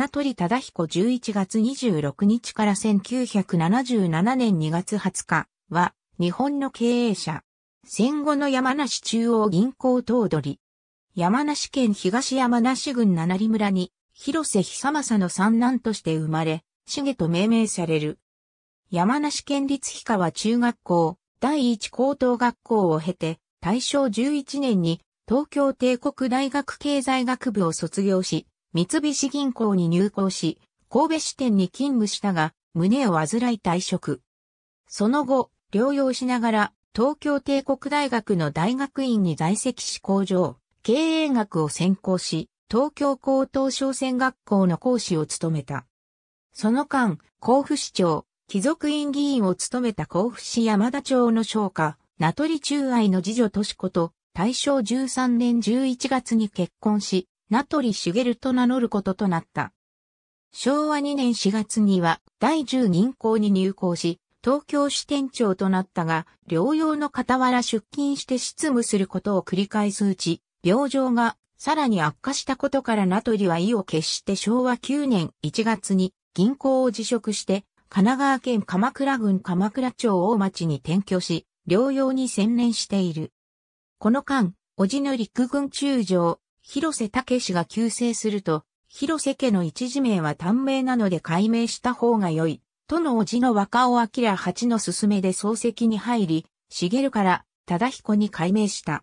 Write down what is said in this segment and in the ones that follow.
名取忠彦11月26日から1977年2月20日は、日本の経営者。戦後の山梨中央銀行頭取。山梨県東山梨郡七里村に、広瀬久正の三男として生まれ、重と命名される。山梨県立氷川中学校、第一高等学校を経て、大正11年に東京帝国大学経済学部を卒業し、三菱銀行に入行し、神戸支店に勤務したが、胸を患い退職。その後、療養しながら、東京帝国大学の大学院に在籍し工場、経営学を専攻し、東京高等商船学校の講師を務めた。その間、甲府市長、貴族院議員を務めた甲府市山田町の商家、名取中愛の次女敏子と、大正13年11月に結婚し、名取茂と名乗ることとなった。昭和2年4月には第10銀行に入行し、東京支店長となったが、療養の傍ら出勤して執務することを繰り返すうち、病状がさらに悪化したことから名取は意を決して昭和9年1月に銀行を辞職して、神奈川県鎌倉郡鎌倉町大町に転居し、療養に専念している。この間、おじの陸軍中将、広瀬武が旧姓すると、広瀬家の一字名は短名なので改名した方が良い、との叔父の若尾明八の勧めで漱石に入り、茂から忠彦に改名した。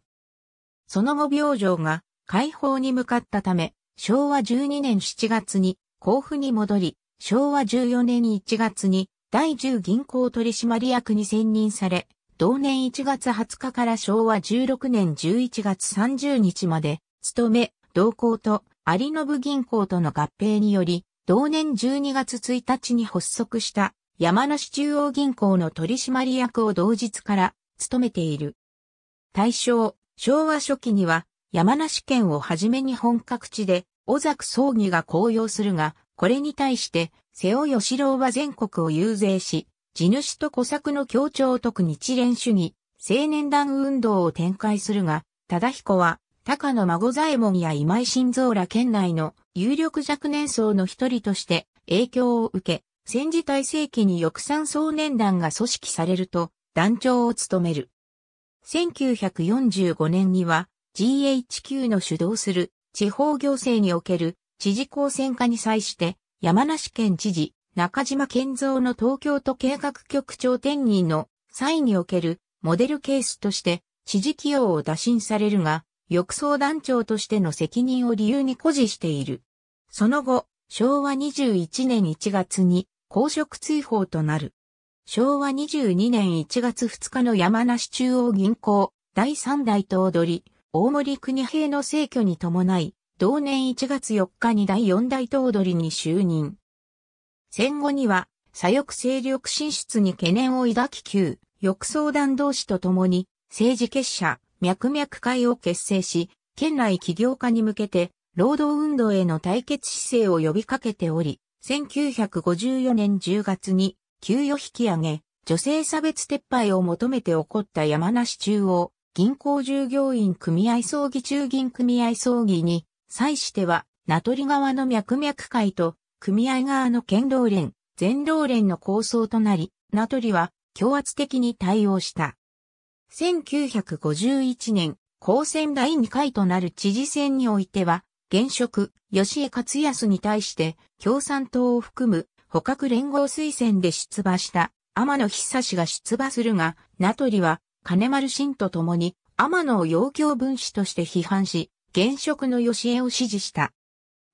その後病状が解放に向かったため、昭和12年7月に甲府に戻り、昭和14年1月に第10銀行取締役に選任され、同年1月20日から昭和16年11月30日まで勤め、同行と有信銀行との合併により、同年12月1日に発足した山梨中央銀行の取締役を同日から務めている。大正、昭和初期には山梨県をはじめに本格地で小作葬儀が公用するが、これに対して瀬尾義郎は全国を遊説し、地主と小作の協調をく日蓮主義、青年団運動を展開するが、忠彦は高野孫左衛門や今井晋三ら県内の有力若年層の一人として影響を受け、戦時体制期に翼賛層。年団が組織されると団長を務める。1945年には GHQ の主導する地方行政における知事公選化に際して山梨県知事中島健三の東京都計画局長転任の際におけるモデルケースとして知事起用を打診されるが翌相談長としての責任を理由に誇示している。その後、昭和21年1月に公職追放となる。昭和22年1月2日の山梨中央銀行第3代頭取、大森国平の逝去に伴い、同年1月4日に第4代頭取に就任。戦後には、左翼勢力進出に懸念を抱き旧、翼相談同士と共に、政治結社、脈々会を結成し、県内起業家に向けて、労働運動への対決姿勢を呼びかけており、1954年10月に、給与引き上げ、女性差別撤廃を求めて起こった山梨中央、銀行従業員組合葬儀中銀組合葬儀に、際しては、名取側の脈々会と、組合側の県道連、全道連の構想となり、名取は、強圧的に対応した。1951年、高専第2回となる知事選においては、現職、吉江勝康に対して、共産党を含む、捕獲連合推薦で出馬した、天野久志が出馬するが、名取は、金丸信と共に、天野を要求分子として批判し、現職の吉江を支持した。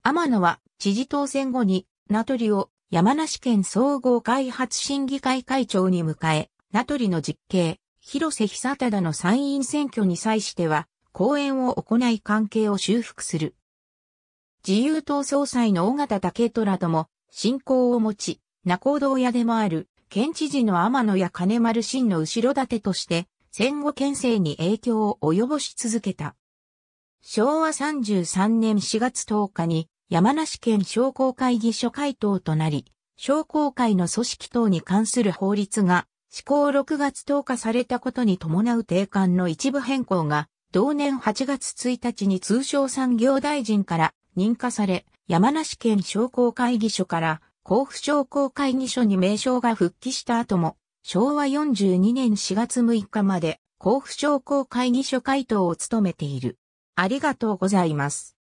天野は、知事当選後に、名取を、山梨県総合開発審議会会長に迎え、名取の実刑、広瀬久忠の参院選挙に際しては、講演を行い関係を修復する。自由党総裁の尾形武虎とも、信仰を持ち、仲堂屋でもある、県知事の天野や金丸真の後ろ盾として、戦後県政に影響を及ぼし続けた。昭和33年4月10日に、山梨県商工会議所会頭となり、商工会の組織等に関する法律が施行6月10日されたことに伴う定款の一部変更が、同年8月1日に通商産業大臣から認可され、山梨県商工会議所から甲府商工会議所に名称が復帰した後も、昭和42年4月6日まで甲府商工会議所会頭を務めている。ありがとうございます。